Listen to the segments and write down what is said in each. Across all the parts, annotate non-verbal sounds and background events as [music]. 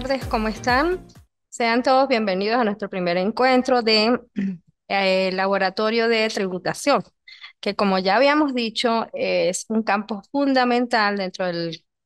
tardes, ¿cómo están? Sean todos bienvenidos a nuestro primer encuentro de eh, Laboratorio de Tributación, que como ya habíamos dicho, es un campo fundamental dentro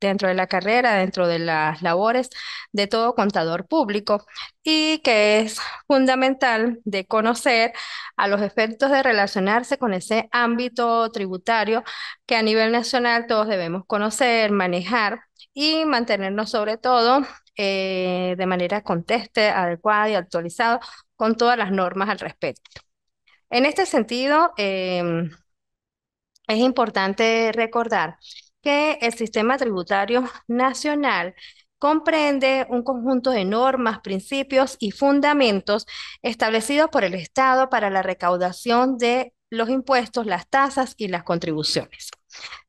dentro de la carrera, dentro de las labores de todo contador público y que es fundamental de conocer a los efectos de relacionarse con ese ámbito tributario que a nivel nacional todos debemos conocer, manejar y mantenernos sobre todo eh, de manera conteste, adecuada y actualizada con todas las normas al respecto. En este sentido, em, es importante recordar que el sistema tributario nacional comprende un conjunto de normas, principios y fundamentos establecidos por el Estado para la recaudación de los impuestos, las tasas y las contribuciones.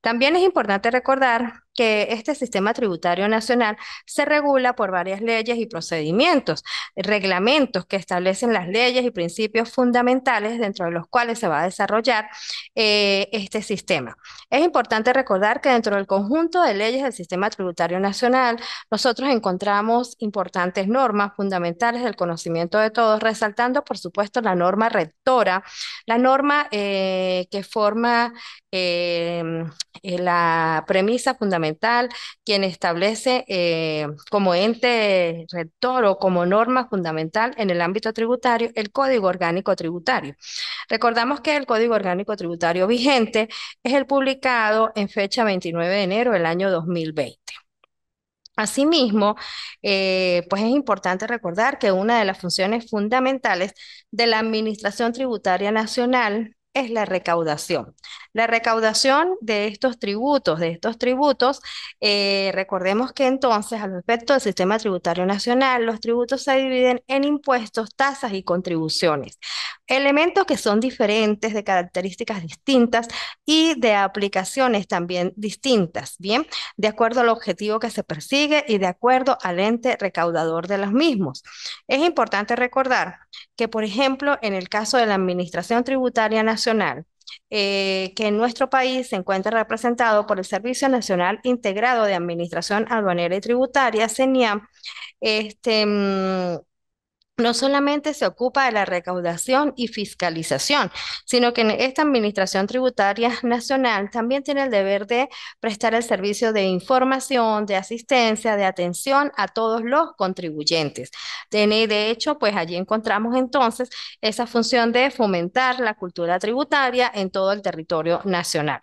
También es importante recordar que este sistema tributario nacional se regula por varias leyes y procedimientos, reglamentos que establecen las leyes y principios fundamentales dentro de los cuales se va a desarrollar eh, este sistema. Es importante recordar que dentro del conjunto de leyes del sistema tributario nacional, nosotros encontramos importantes normas fundamentales del conocimiento de todos, resaltando, por supuesto, la norma rectora, la norma eh, que forma eh, la premisa fundamental quien establece eh, como ente rector o como norma fundamental en el ámbito tributario el Código Orgánico Tributario. Recordamos que el Código Orgánico Tributario vigente es el publicado en fecha 29 de enero del año 2020. Asimismo, eh, pues es importante recordar que una de las funciones fundamentales de la Administración Tributaria Nacional es la recaudación. La recaudación de estos tributos, de estos tributos, eh, recordemos que entonces al respecto del sistema tributario nacional, los tributos se dividen en impuestos, tasas y contribuciones, elementos que son diferentes, de características distintas y de aplicaciones también distintas, ¿bien? De acuerdo al objetivo que se persigue y de acuerdo al ente recaudador de los mismos. Es importante recordar que, por ejemplo, en el caso de la Administración Tributaria Nacional, eh, que en nuestro país se encuentra representado por el Servicio Nacional Integrado de Administración Aduanera y Tributaria, CENIAM, este, mm, no solamente se ocupa de la recaudación y fiscalización, sino que esta Administración Tributaria [laughs] Nacional también tiene el deber de prestar el servicio de información, de asistencia, de atención a todos los contribuyentes. De hecho, pues allí encontramos entonces esa función de fomentar la cultura tributaria en todo el territorio nacional.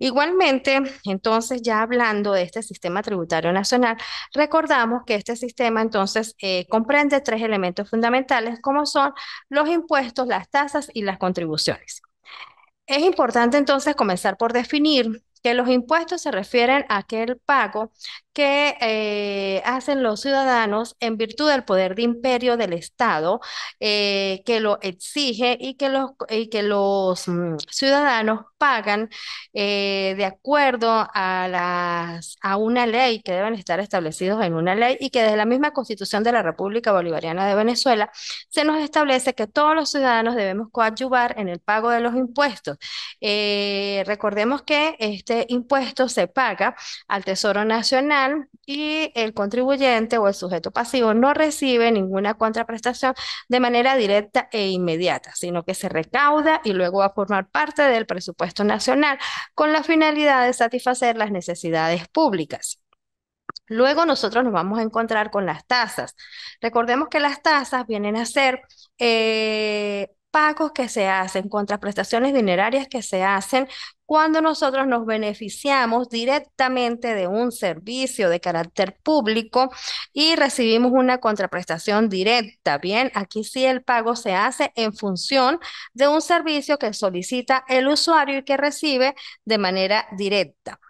Igualmente, entonces ya hablando de este sistema tributario nacional, recordamos que este sistema entonces eh, comprende tres elementos fundamentales como son los impuestos, las tasas y las contribuciones. Es importante entonces comenzar por definir que los impuestos se refieren a aquel pago que eh, hacen los ciudadanos en virtud del poder de imperio del Estado eh, que lo exige y que los, que los mm, ciudadanos pagan eh, de acuerdo a, las, a una ley que deben estar establecidos en una ley y que desde la misma Constitución de la República Bolivariana de Venezuela se nos establece que todos los ciudadanos debemos coadyuvar en el pago de los impuestos. recordemos que este impuesto se paga al Tesoro Nacional y el contribuyente o el sujeto pasivo no recibe ninguna contraprestación de manera directa e inmediata, sino que se recauda y luego va a formar parte del presupuesto nacional con la finalidad de satisfacer las necesidades públicas. Luego nosotros nos vamos a encontrar con las tasas. Recordemos que las tasas vienen a ser eh, pagos que se hacen, contraprestaciones dinerarias que se hacen cuando nosotros nos beneficiamos directamente de un servicio de carácter público y recibimos una contraprestación directa. Bien, aquí sí el pago se hace en función de un servicio que solicita el usuario y que recibe de manera directa.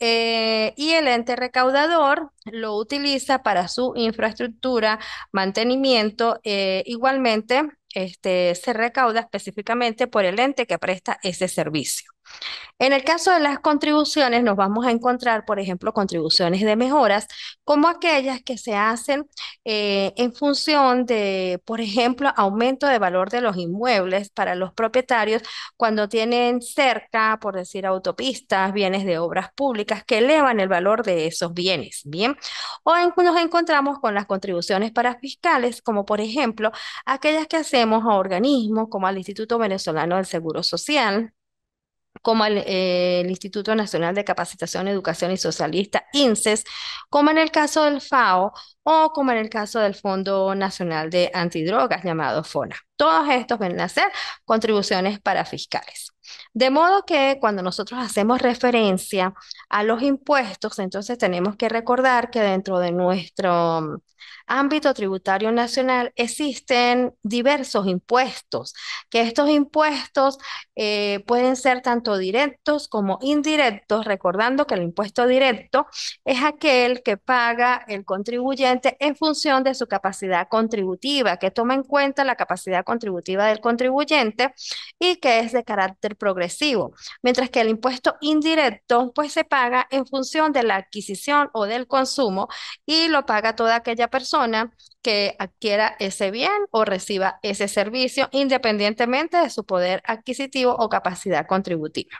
Eh, y el ente recaudador lo utiliza para su infraestructura, mantenimiento. Eh, igualmente, este, se recauda específicamente por el ente que presta ese servicio. En el caso de las contribuciones, nos vamos a encontrar, por ejemplo, contribuciones de mejoras, como aquellas que se hacen eh, en función de, por ejemplo, aumento de valor de los inmuebles para los propietarios cuando tienen cerca, por decir, autopistas, bienes de obras públicas que elevan el valor de esos bienes, ¿bien? O nos encontramos con las contribuciones para fiscales, como por ejemplo aquellas que hacemos a organismos como al Instituto Venezolano del Seguro Social, como eh, el, Instituto Nacional de Capacitación, Educación y Socialista, INSES, como en el caso del FAO o como en el caso del Fondo Nacional de Antidrogas, llamado FONA. Todos estos ven a ser contribuciones para fiscales. De modo que cuando nosotros hacemos referencia a los impuestos, entonces tenemos que recordar que dentro de nuestro mm, ámbito tributario nacional existen diversos impuestos, que estos impuestos eh, pueden ser tanto directos como indirectos, recordando que el impuesto directo es aquel que paga el contribuyente en función de su capacidad contributiva, que toma en cuenta la capacidad contributiva del contribuyente y que es de carácter progresivo, mientras que el impuesto indirecto pues se paga en función de la adquisición o del consumo y lo paga toda aquella persona que adquiera ese bien o reciba ese servicio independientemente de su poder adquisitivo o capacidad contributiva.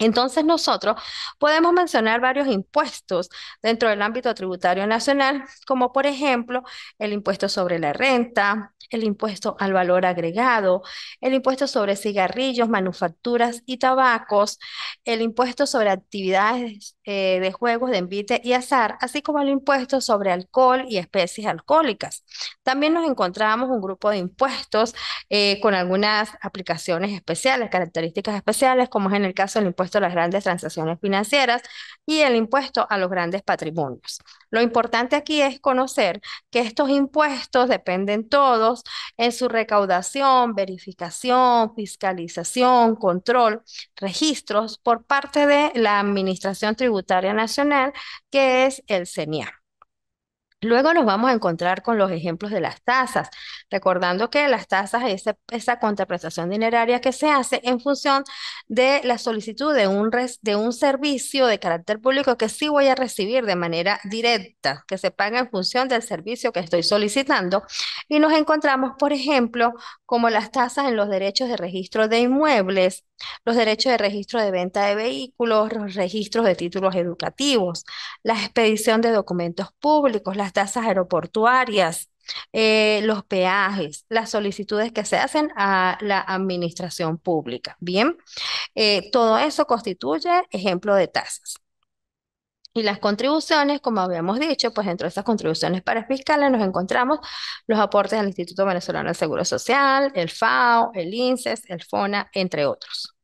Entonces nosotros podemos mencionar varios impuestos dentro del ámbito tributario nacional, como por ejemplo el impuesto sobre la renta, el impuesto al valor agregado, el impuesto sobre cigarrillos, manufacturas y tabacos, el impuesto sobre actividades eh, de juegos de envite y azar, así como el impuesto sobre alcohol y especies alcohólicas. También nos encontramos un grupo de impuestos eh, con algunas aplicaciones especiales, características especiales, como es en el caso del impuesto a las grandes transacciones financieras y el impuesto a los grandes patrimonios. Lo importante aquí es conocer que estos impuestos dependen todos en su recaudación, verificación, fiscalización, control, registros por parte de la Administración Tributaria Nacional, que es el CENIAR. Luego nos vamos a encontrar con los ejemplos de las tasas, recordando que las tasas es esa contraprestación dineraria que se hace en función de la solicitud de un, de un servicio de carácter público que sí voy a recibir de manera directa, que se paga en función del servicio que estoy solicitando. Y nos encontramos, por ejemplo, como las tasas en los derechos de registro de inmuebles, los derechos de registro de venta de vehículos, los registros de títulos educativos, la expedición de documentos públicos, las tasas aeroportuarias, eh, los peajes, las solicitudes que se hacen a la administración pública. Bien, eh, todo eso constituye ejemplo de tasas. Y las contribuciones, como habíamos dicho, pues dentro de esas contribuciones para fiscales nos encontramos los aportes al Instituto Venezolano del Seguro Social, el FAO, el INSES, e el FONA, entre otros.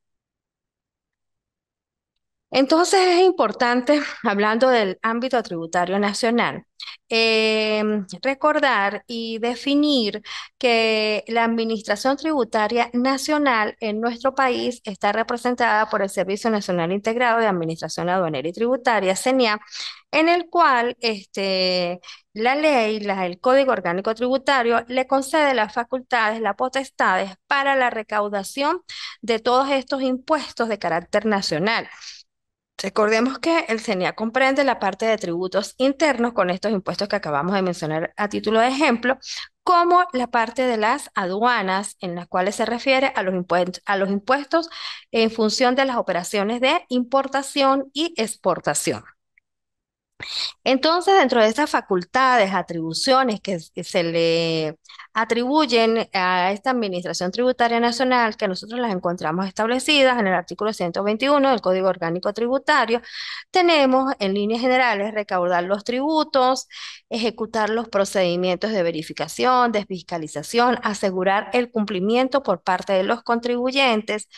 Entonces es importante, hablando del ámbito tributario nacional, eh, recordar y definir que la Administración Tributaria Nacional en nuestro país está representada por el Servicio Nacional Integrado de Administración Aduanera y Tributaria, CENIA, en el cual este, la ley, el Código Orgánico Tributario, le concede las facultades, las potestades para la recaudación de todos estos impuestos de carácter nacional. Recordemos que el CENIA comprende la parte de tributos internos con estos impuestos que acabamos de mencionar a título de ejemplo, como la parte de las aduanas, en las cuales se refiere a los, impuestos, a los impuestos en función de las operaciones de importación y exportación. Entonces, dentro de estas facultades, atribuciones que se le atribuyen a esta Administración Tributaria Nacional, que nosotros las encontramos establecidas en el artículo 121 del Código Orgánico Tributario, tenemos en líneas generales recaudar los tributos, ejecutar los procedimientos de verificación, de fiscalización, asegurar el cumplimiento por parte de los contribuyentes,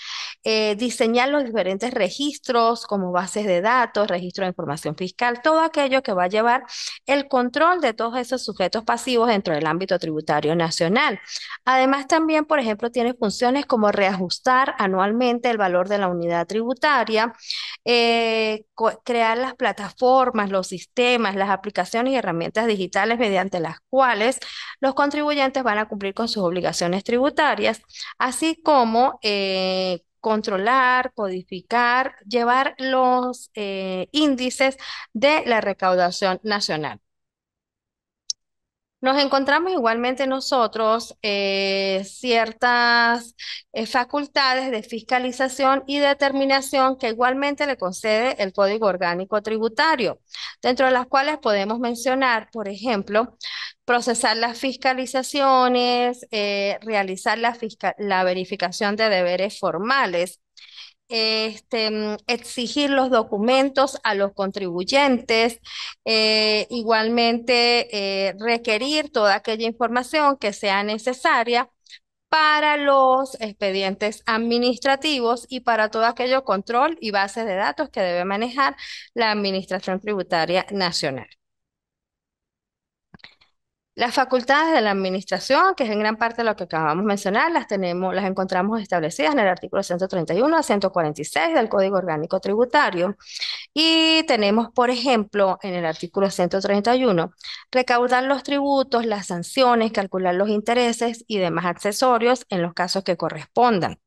eh, diseñar los diferentes registros como bases de datos, registro de información fiscal, todo aquello que va a llevar el control de todos esos sujetos pasivos dentro del ámbito tributario nacional nacional. Además, también, por ejemplo, tiene funciones como reajustar anualmente el valor de la unidad tributaria, eh, crear las plataformas, los sistemas, las aplicaciones y herramientas digitales mediante las cuales los contribuyentes van a cumplir con sus obligaciones tributarias, así como... Eh, controlar, codificar, llevar los eh, índices de la recaudación nacional nos encontramos igualmente nosotros eh, ciertas eh, facultades de fiscalización y determinación que igualmente le concede el Código Orgánico Tributario, dentro de las cuales podemos mencionar, por ejemplo, procesar las fiscalizaciones, eh, realizar la, la verificación de deberes formales, este, mm, exigir los documentos a los contribuyentes, eh, igualmente eh, requerir toda aquella información que sea necesaria para los expedientes administrativos y para todo aquello control y bases de datos que debe manejar la Administración Tributaria Nacional. Las facultades de la administración, que es en gran parte lo que acabamos de mencionar, las tenemos, las encontramos establecidas en el artículo 131 a 146 del Código Orgánico Tributario. Y tenemos, por ejemplo, en el artículo 131, recaudar los tributos, las sanciones, calcular los intereses y demás accesorios en los casos que correspondan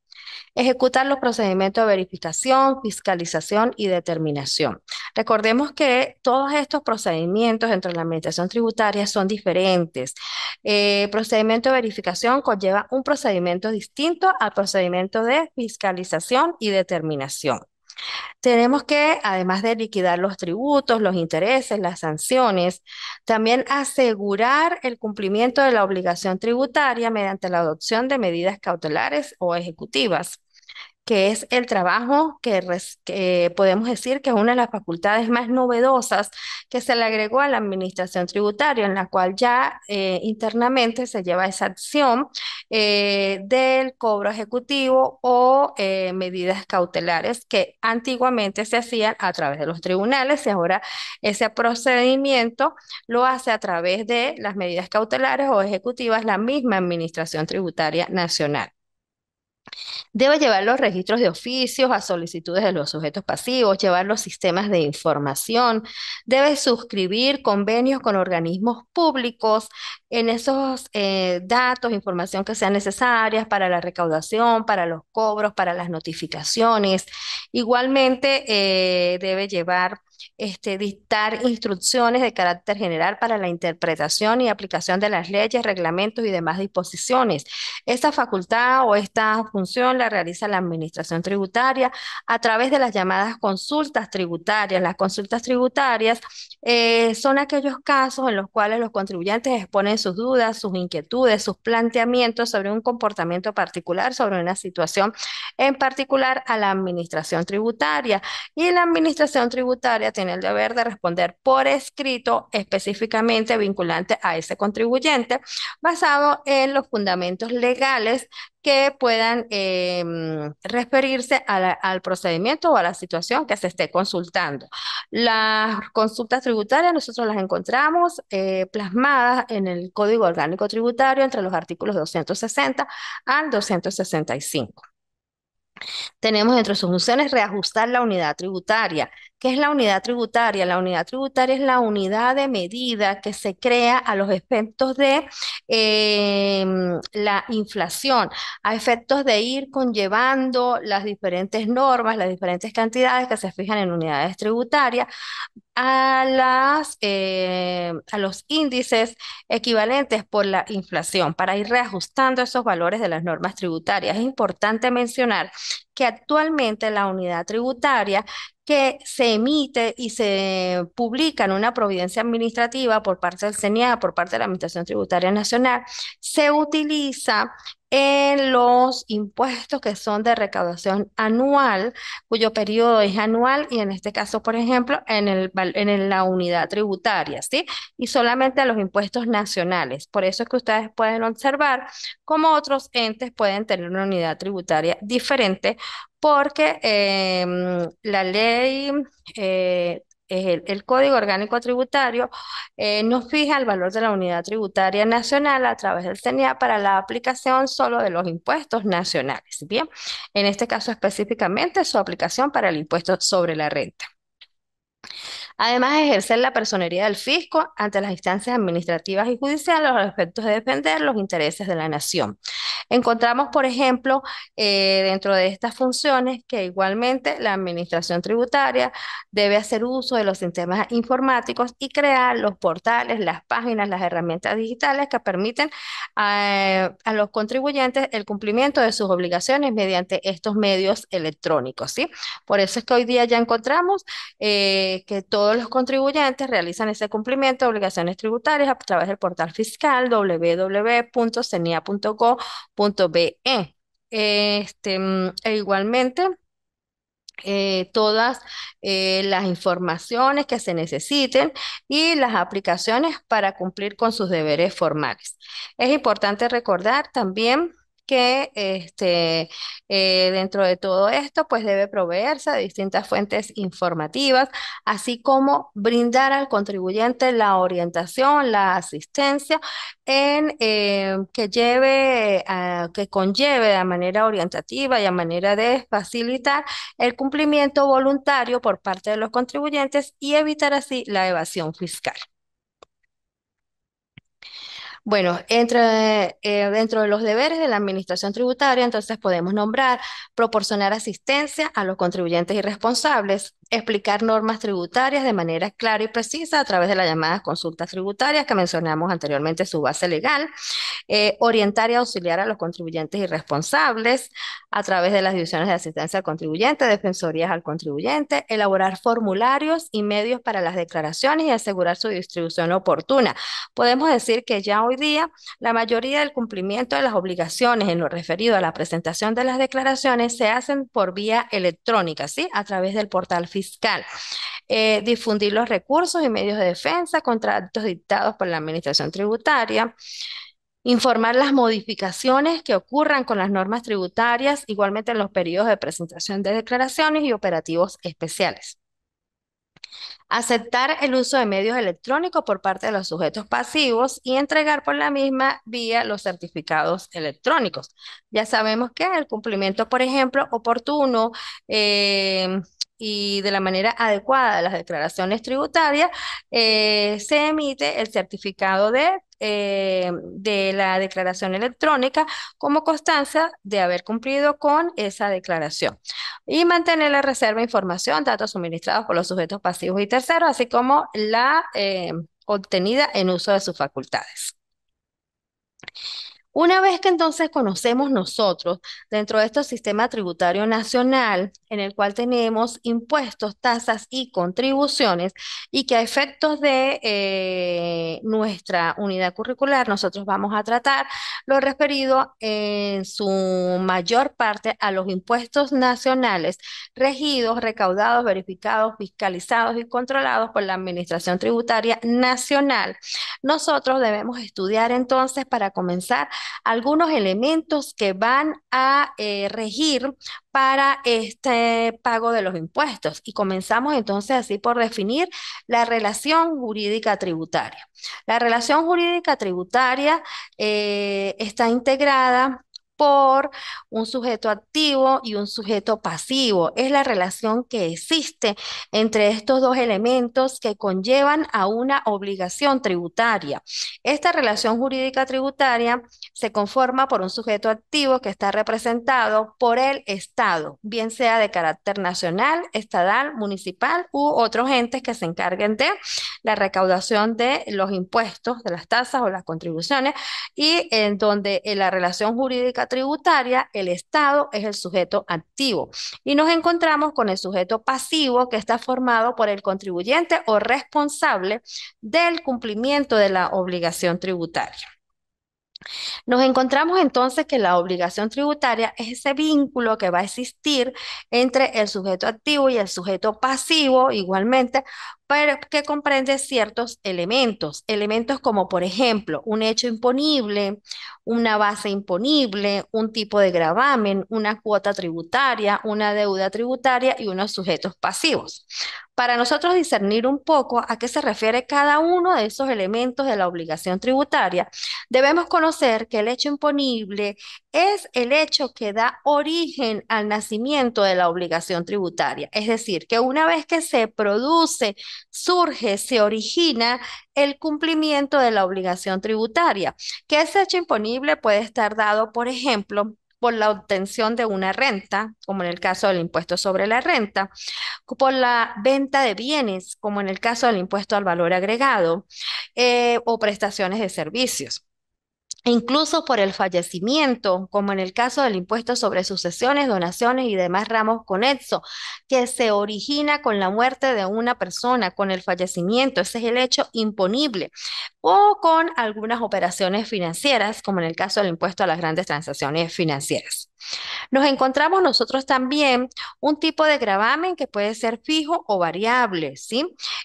ejecutar los procedimientos de verificación, fiscalización y determinación. Recordemos que todos estos procedimientos dentro de la administración tributaria son diferentes. El eh, procedimiento de verificación conlleva un procedimiento distinto al procedimiento de fiscalización y determinación. Tenemos que, además de liquidar los tributos, los intereses, las sanciones, también asegurar el cumplimiento de la obligación tributaria mediante la adopción de medidas cautelares o ejecutivas que es el trabajo que, podemos decir que es una de las facultades más novedosas que se le agregó a la administración tributaria, en la cual ya eh, internamente se lleva esa acción eh, del cobro ejecutivo o eh, medidas cautelares que antiguamente se hacían a través de los tribunales y ahora ese procedimiento lo hace a través de las medidas cautelares o ejecutivas la misma administración tributaria nacional. Debe llevar los registros de oficios a solicitudes de los sujetos pasivos, llevar los sistemas de información, debe suscribir convenios con organismos públicos, en esos eh, datos, información que sean necesarias para la recaudación, para los cobros, para las notificaciones. Igualmente eh, debe llevar, este, dictar instrucciones de carácter general para la interpretación y aplicación de las leyes, reglamentos y demás disposiciones. Esta facultad o esta función la realiza la Administración Tributaria a través de las llamadas consultas tributarias. Las consultas tributarias eh, son aquellos casos en los cuales los contribuyentes exponen sus dudas, sus inquietudes, sus planteamientos sobre un comportamiento particular, sobre una situación en particular a la administración tributaria. Y la administración tributaria tiene el deber de responder por escrito específicamente vinculante a ese contribuyente basado en los fundamentos legales que puedan eh, referirse al procedimiento o a la situación que se esté consultando. Las consultas tributarias nosotros las encontramos eh, plasmadas en el Código Orgánico Tributario entre los artículos 260 al 265. Tenemos entre sus funciones reajustar la unidad tributaria, ¿Qué es la unidad tributaria? La unidad tributaria es la unidad de medida que se crea a los efectos de em, la inflación, a efectos de ir conllevando las diferentes normas, las diferentes cantidades que se fijan en unidades tributarias a, las, em, a los índices equivalentes por la inflación para ir reajustando esos valores de las normas tributarias. Es importante mencionar que actualmente la unidad tributaria que se emite y se publica en una providencia administrativa por parte del CENIA, por parte de la Administración Tributaria Nacional, se utiliza en los impuestos que son de recaudación anual, cuyo periodo es anual y en este caso, por ejemplo, en, el, en la unidad tributaria, ¿sí? Y solamente a los impuestos nacionales. Por eso es que ustedes pueden observar cómo otros entes pueden tener una unidad tributaria diferente porque em, la ley eh, el, el, Código Orgánico Tributario eh, nos fija el valor de la unidad tributaria nacional a través del CNA para la aplicación solo de los impuestos nacionales. Bien, en este caso específicamente su aplicación para el impuesto sobre la renta. Además, ejercer la personería del fisco ante las instancias administrativas y judiciales a los efectos de defender los intereses de la nación. Encontramos, por ejemplo, eh, dentro de estas funciones que igualmente la administración tributaria debe hacer uso de los sistemas informáticos y crear los portales, las páginas, las herramientas digitales que permiten eh, a los contribuyentes el cumplimiento de sus obligaciones mediante estos medios electrónicos. ¿sí? Por eso es que hoy día ya encontramos eh, que todo los contribuyentes realizan ese cumplimiento de obligaciones tributarias a través del portal fiscal www.cenia.go.be. Este, mm, e igualmente, eh, todas eh, las informaciones que se necesiten y las aplicaciones para cumplir con sus deberes formales. Es importante recordar también que este, eh, dentro de todo esto pues debe proveerse a distintas fuentes informativas, así como brindar al contribuyente la orientación, la asistencia en eh, que lleve, ah, que conlleve de manera orientativa y a manera de facilitar el cumplimiento voluntario por parte de los contribuyentes y evitar así la evasión fiscal. Bueno, eh, dentro de los deberes de la Administración Tributaria, entonces podemos nombrar proporcionar asistencia a los contribuyentes irresponsables, explicar normas tributarias de manera clara y precisa a través de las llamadas consultas tributarias que mencionamos anteriormente, su base legal, eh, orientar y auxiliar a los contribuyentes y responsables a través de las divisiones de asistencia al contribuyente, defensorías al contribuyente, elaborar formularios y medios para las declaraciones y asegurar su distribución oportuna. Podemos decir que ya hoy día la mayoría del cumplimiento de las obligaciones en lo referido a la presentación de las declaraciones se hacen por vía electrónica, ¿sí? A través del portal fiscal fiscal, eh, difundir los recursos y medios de defensa contra actos dictados por la Administración Tributaria, informar las modificaciones que ocurran con las normas tributarias, igualmente en los periodos de presentación de declaraciones y operativos especiales aceptar el uso de medios electrónicos por parte de los sujetos pasivos y entregar por la misma vía los certificados electrónicos. Ya sabemos que el cumplimiento, por ejemplo, oportuno em, y de la manera adecuada de las declaraciones tributarias, eh, se emite el certificado de eh, de la declaración electrónica como constancia de haber cumplido con esa declaración. Y mantener la reserva de información, datos suministrados por los sujetos pasivos y terceros, así como la eh, obtenida en uso de sus facultades. Una vez que entonces conocemos nosotros dentro de este sistema tributario nacional en el cual tenemos impuestos, tasas y contribuciones y que a efectos de eh, nuestra unidad curricular nosotros vamos a tratar lo referido en su mayor parte a los impuestos nacionales regidos, recaudados, verificados, fiscalizados y controlados por la Administración Tributaria Nacional. Nosotros debemos estudiar entonces para comenzar algunos elementos que van a eh, regir para este pago de los impuestos. Y comenzamos entonces así por definir la relación jurídica tributaria. La relación jurídica tributaria eh, está integrada por un sujeto activo y un sujeto pasivo. Es la relación que existe entre estos dos elementos que conllevan a una obligación tributaria. Esta relación jurídica tributaria se conforma por un sujeto activo que está representado por el Estado, bien sea de carácter nacional, estadal, municipal u otros entes que se encarguen de la recaudación de los impuestos, de las tasas o las contribuciones, y en donde eh, la relación jurídica tributaria, el Estado es el sujeto activo y nos encontramos con el sujeto pasivo que está formado por el contribuyente o responsable del cumplimiento de la obligación tributaria. Nos encontramos entonces que la obligación tributaria es ese vínculo que va a existir entre el sujeto activo y el sujeto pasivo, igualmente pero que comprende ciertos elementos, elementos como por ejemplo un hecho imponible, una base imponible, un tipo de gravamen, una cuota tributaria, una deuda tributaria y unos sujetos pasivos. Para nosotros discernir un poco a qué se refiere cada uno de esos elementos de la obligación tributaria, debemos conocer que el hecho imponible, es el hecho que da origen al nacimiento de la obligación tributaria. Es decir, que una vez que se produce, surge, se origina el cumplimiento de la obligación tributaria, que ese hecho imponible puede estar dado, por ejemplo, por la obtención de una renta, como en el caso del impuesto sobre la renta, por la venta de bienes, como en el caso del impuesto al valor agregado, eh, o prestaciones de servicios. E incluso por el fallecimiento, como en el caso del impuesto sobre sucesiones, donaciones y demás ramos con conexos, que se origina con la muerte de una persona, con el fallecimiento, ese es el hecho imponible, o con algunas operaciones financieras, como en el caso del impuesto a las grandes transacciones financieras. Nos encontramos nosotros también un tipo de gravamen que puede ser fijo o variable,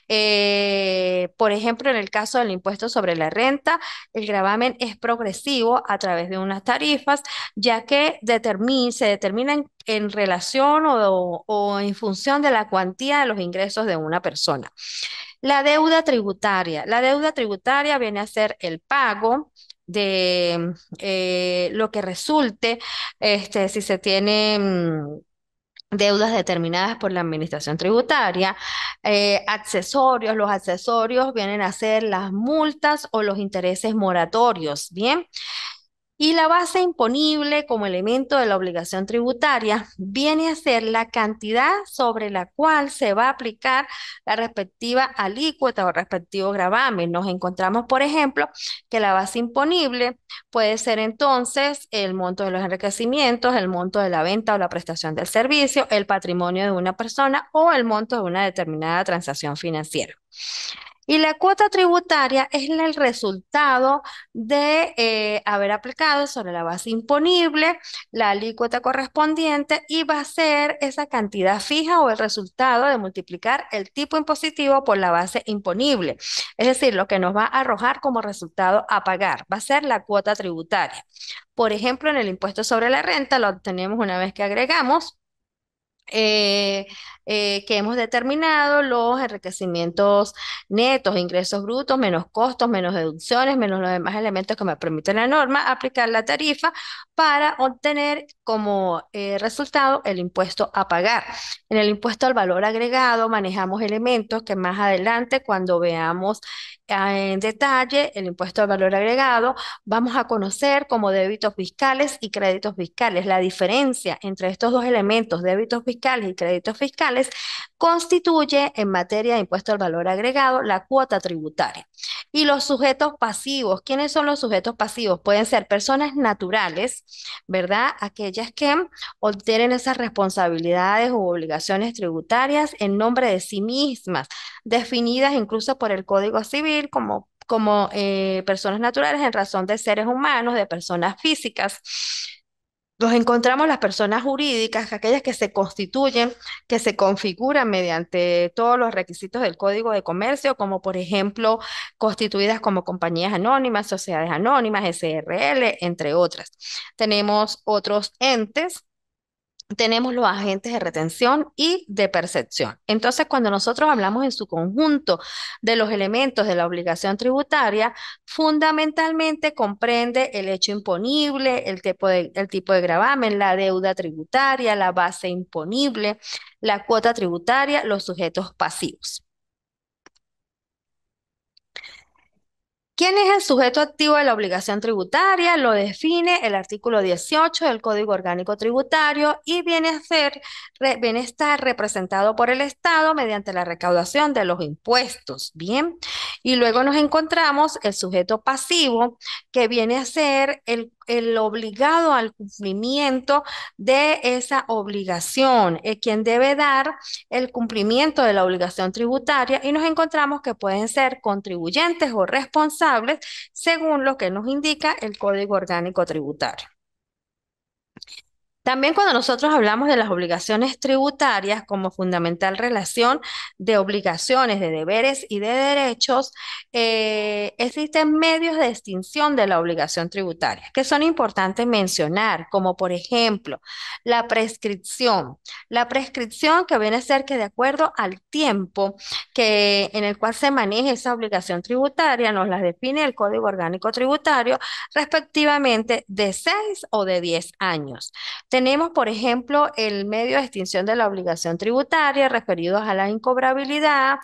eh, por ejemplo, en el caso del impuesto sobre la renta, el gravamen es progresivo a través de unas tarifas, ya que se determina en relación o en función de la cuantía de los ingresos de una persona. La deuda tributaria. La deuda tributaria viene a ser el pago de eh, lo que resulte, este, si se tienen mm, deudas determinadas por la administración tributaria, eh, accesorios, los accesorios vienen a ser las multas o los intereses moratorios, ¿bien? Y la base imponible como elemento de la obligación tributaria viene a ser la cantidad sobre la cual se va a aplicar la respectiva alícuota o respectivo gravamen. Nos encontramos, por ejemplo, que la base imponible puede ser entonces el monto de los enriquecimientos, el monto de la venta o la prestación del servicio, el patrimonio de una persona o el monto de una determinada transacción financiera. Y la cuota tributaria es el resultado de eh, haber aplicado sobre la base imponible la alícuota correspondiente y va a ser esa cantidad fija o el resultado de multiplicar el tipo impositivo por la base imponible. Es decir, lo que nos va a arrojar como resultado a pagar va a ser la cuota tributaria. Por ejemplo, en el impuesto sobre la renta lo obtenemos una vez que agregamos eh, eh, que hemos determinado, los enriquecimientos netos, ingresos brutos, menos costos, menos deducciones, menos los demás elementos que me permite la norma, aplicar la tarifa para obtener como eh, resultado el impuesto a pagar. En el impuesto al valor agregado manejamos elementos que más adelante, cuando veamos ah, en detalle el impuesto al valor agregado, vamos a conocer como débitos fiscales y créditos fiscales, la diferencia entre estos dos elementos, débitos fiscales y créditos fiscales, constituye en materia de impuesto al valor agregado la cuota tributaria. Y los sujetos pasivos, ¿quiénes son los sujetos pasivos? Pueden ser personas naturales, ¿verdad? Aquellas que obtienen esas responsabilidades u obligaciones tributarias en nombre de sí mismas, definidas incluso por el Código Civil como como eh, personas naturales en razón de seres humanos, de personas físicas nos encontramos las personas jurídicas, aquellas que se constituyen, que se configuran mediante todos los requisitos del Código de Comercio, como por ejemplo constituidas como compañías anónimas, sociedades anónimas, SRL, entre otras. Tenemos otros entes tenemos los agentes de retención y de percepción. Entonces, cuando nosotros hablamos en su conjunto de los elementos de la obligación tributaria, fundamentalmente comprende el hecho imponible, el tipo de, tipo de gravamen, la deuda tributaria, la base imponible, la cuota tributaria, los sujetos pasivos. ¿Quién es el sujeto activo de la obligación tributaria? Lo define el artículo 18 del Código Orgánico Tributario y viene a, ser, viene a estar representado por el Estado mediante la recaudación de los impuestos. Bien, y luego nos encontramos el sujeto pasivo, que viene a ser el el obligado al cumplimiento de esa obligación, es eh, quien debe dar el cumplimiento de la obligación tributaria y nos encontramos que pueden ser contribuyentes o responsables según lo que nos indica el Código Orgánico Tributario. También cuando nosotros hablamos de las obligaciones tributarias como fundamental relación de obligaciones, de deberes y de derechos, eh, existen medios de extinción de la obligación tributaria que son importantes mencionar, como por ejemplo la prescripción. La prescripción que viene a ser que de acuerdo al tiempo que, en el cual se maneja esa obligación tributaria, nos la define el Código Orgánico Tributario respectivamente de 6 o de 10 años. Tenemos, por ejemplo, el medio de extinción de la obligación tributaria referido a la incobrabilidad,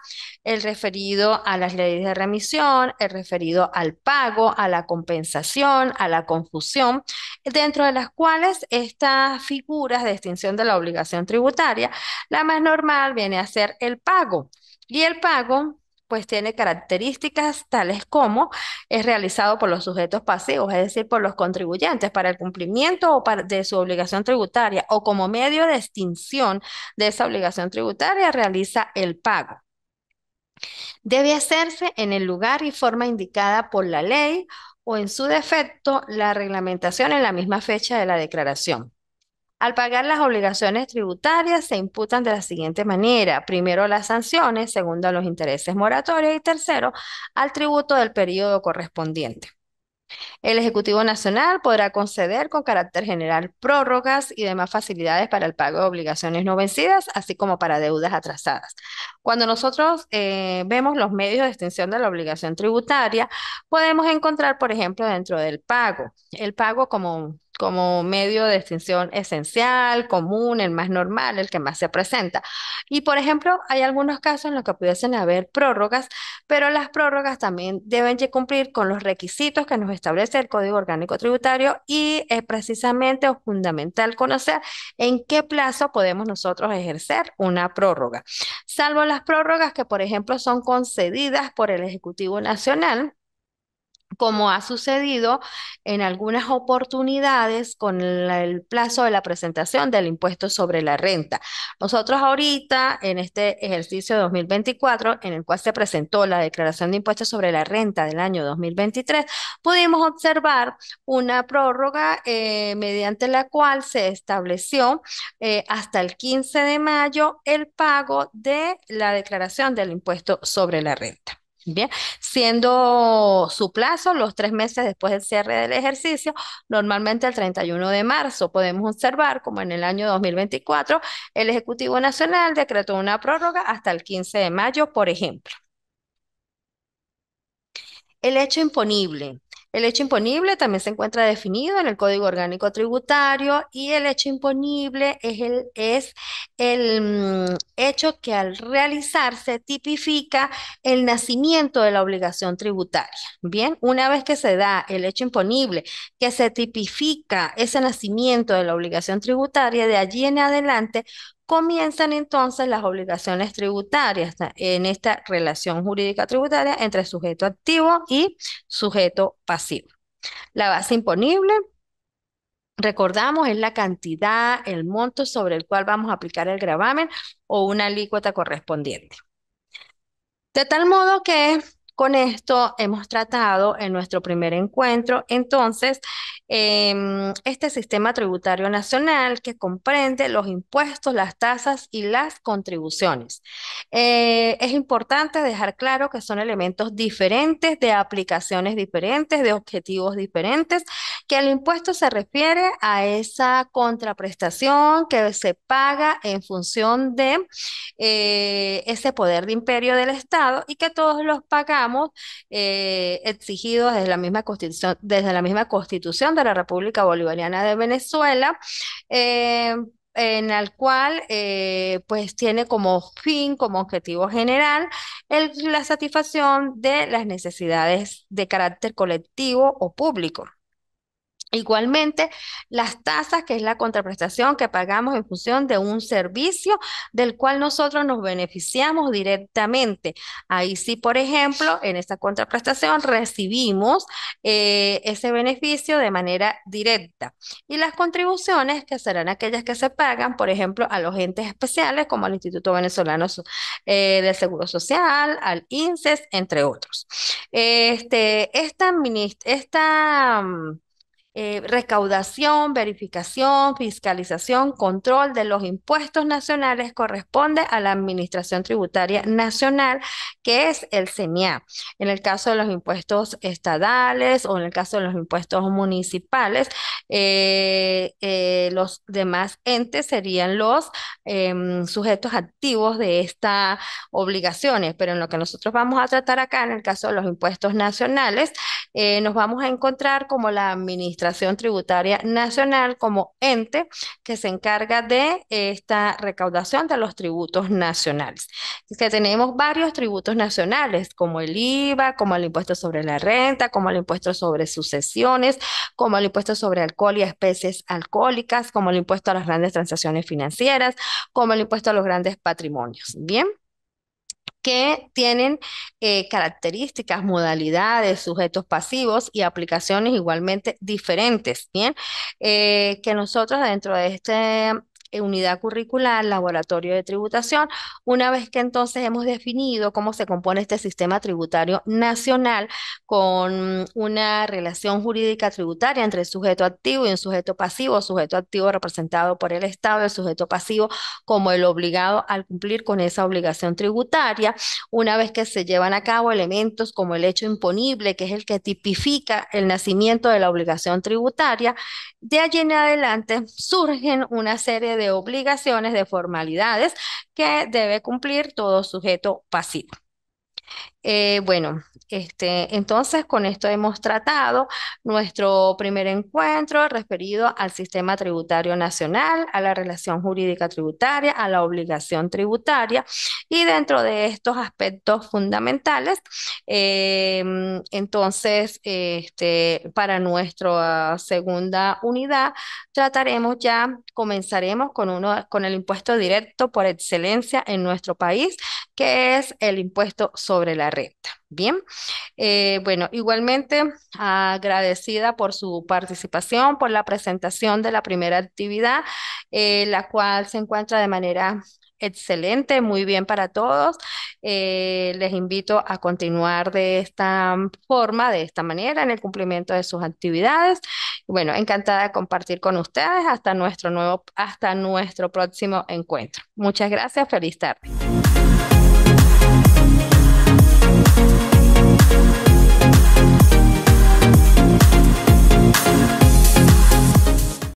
el referido a las leyes de remisión, el referido al pago, a la compensación, a la confusión, dentro de las cuales estas figuras de extinción de la obligación tributaria, la más normal viene a ser el pago. Y el pago pues tiene características tales como es realizado por los sujetos pasivos, es decir, por los contribuyentes para el cumplimiento o de su obligación tributaria o como medio de extinción de esa obligación tributaria realiza el pago. Debe hacerse en el lugar y forma indicada por la ley o en su defecto la reglamentación en la misma fecha de la declaración. Al pagar las obligaciones tributarias se imputan de la siguiente manera. Primero las sanciones, segundo los intereses moratorios y tercero al tributo del periodo correspondiente. El Ejecutivo Nacional podrá conceder con carácter general prórrogas y demás facilidades para el pago de obligaciones no vencidas, así como para deudas atrasadas. Cuando nosotros eh, vemos los medios de extensión de la obligación tributaria, podemos encontrar, por ejemplo, dentro del pago, el pago como como medio de extinción esencial, común, el más normal, el que más se presenta. Y por ejemplo, hay algunos casos en los que pudiesen haber prórrogas, pero las prórrogas también deben cumplir con los requisitos que nos establece el Código Orgánico Tributario y es precisamente fundamental conocer en qué plazo podemos nosotros ejercer una prórroga, salvo las prórrogas que por ejemplo son concedidas por el Ejecutivo Nacional como ha sucedido en algunas oportunidades con el plazo de la presentación del impuesto sobre la renta. Nosotros ahorita, en este ejercicio 2024, en el cual se presentó la declaración de impuestos sobre la renta del año 2023, pudimos observar una prórroga eh, mediante la cual se estableció eh, hasta el 15 de mayo el pago de la declaración del impuesto sobre la renta. Bien, siendo su plazo los tres meses después del cierre del ejercicio, normalmente el 31 de marzo. Podemos observar como en el año 2024 el Ejecutivo Nacional decretó una prórroga hasta el 15 de mayo, por ejemplo. El hecho imponible. El hecho imponible también se encuentra definido en el Código Orgánico Tributario y el hecho imponible es el, es el mm, hecho que al realizarse tipifica el nacimiento de la obligación tributaria. Bien, una vez que se da el hecho imponible, que se tipifica ese nacimiento de la obligación tributaria, de allí en adelante comienzan entonces las obligaciones tributarias en esta relación jurídica tributaria entre sujeto activo y sujeto pasivo. La base imponible, recordamos, es la cantidad, el monto sobre el cual vamos a aplicar el gravamen o una alícuota correspondiente. De tal modo que con esto hemos tratado en nuestro primer encuentro entonces Em, este sistema tributario nacional que comprende los impuestos, las tasas y las contribuciones. Eh, es importante dejar claro que son elementos diferentes, de aplicaciones diferentes, de objetivos diferentes, que el impuesto se refiere a esa contraprestación que se paga en función de eh, ese poder de imperio del Estado y que todos los pagamos eh, exigidos desde la misma constitución, desde la misma constitución de la República Bolivariana de Venezuela. Eh, en el cual eh, pues tiene como fin, como objetivo general, la satisfacción de las necesidades de carácter colectivo o público. Igualmente, las tasas, que es la contraprestación que pagamos en función de un servicio del cual nosotros nos beneficiamos directamente. Ahí sí, por ejemplo, en esa contraprestación recibimos eh, ese beneficio de manera directa. Y las contribuciones, que serán aquellas que se pagan, por ejemplo, a los entes especiales como al Instituto Venezolano eh, del Seguro Social, al INSES, entre otros. Este, esta, esta mm, eh, recaudación, verificación, fiscalización, control de los impuestos nacionales corresponde a la Administración Tributaria Nacional, que es el CENIA. En el caso de los impuestos estadales o en el caso de los impuestos municipales, eh, eh, los demás entes serían los em, sujetos activos de estas obligaciones, pero en lo que nosotros vamos a tratar acá, en el caso de los impuestos nacionales, eh, nos vamos a encontrar como la Administración Tributaria Nacional, como ente que se encarga de esta recaudación de los tributos nacionales. que tenemos varios tributos nacionales, como el IVA, como el impuesto sobre la renta, como el impuesto sobre sucesiones, como el impuesto sobre alcohol y especies alcohólicas, como el impuesto a las grandes transacciones financieras, como el impuesto a los grandes patrimonios. Bien que tienen eh, características, modalidades, sujetos pasivos y aplicaciones igualmente diferentes, ¿bien? Eh, que nosotros dentro de este eh, unidad curricular, laboratorio de tributación, una vez que entonces hemos definido cómo se compone este sistema tributario nacional con una relación jurídica tributaria entre el sujeto activo y un sujeto pasivo, sujeto activo representado por el Estado, el sujeto pasivo como el obligado al cumplir con esa obligación tributaria, una vez que se llevan a cabo elementos como el hecho imponible, que es el que tipifica el nacimiento de la obligación tributaria, de allí en adelante surgen una serie de de obligaciones, de formalidades que debe cumplir todo sujeto pasivo. Eh, bueno, este, entonces con esto hemos tratado nuestro primer encuentro referido al sistema tributario nacional, a la relación jurídica tributaria, a la obligación tributaria y dentro de estos aspectos fundamentales, eh, entonces este, para nuestra segunda unidad trataremos ya, comenzaremos con, uno, con el impuesto directo por excelencia en nuestro país, que es el impuesto sobre sobre la renta. Bien, eh, bueno, igualmente agradecida por su participación, por la presentación de la primera actividad, eh, la cual se encuentra de manera excelente, muy bien para todos. Eh, les invito a continuar de esta forma, de esta manera, en el cumplimiento de sus actividades. Bueno, encantada de compartir con ustedes hasta nuestro nuevo, hasta nuestro próximo encuentro. Muchas gracias, feliz tarde.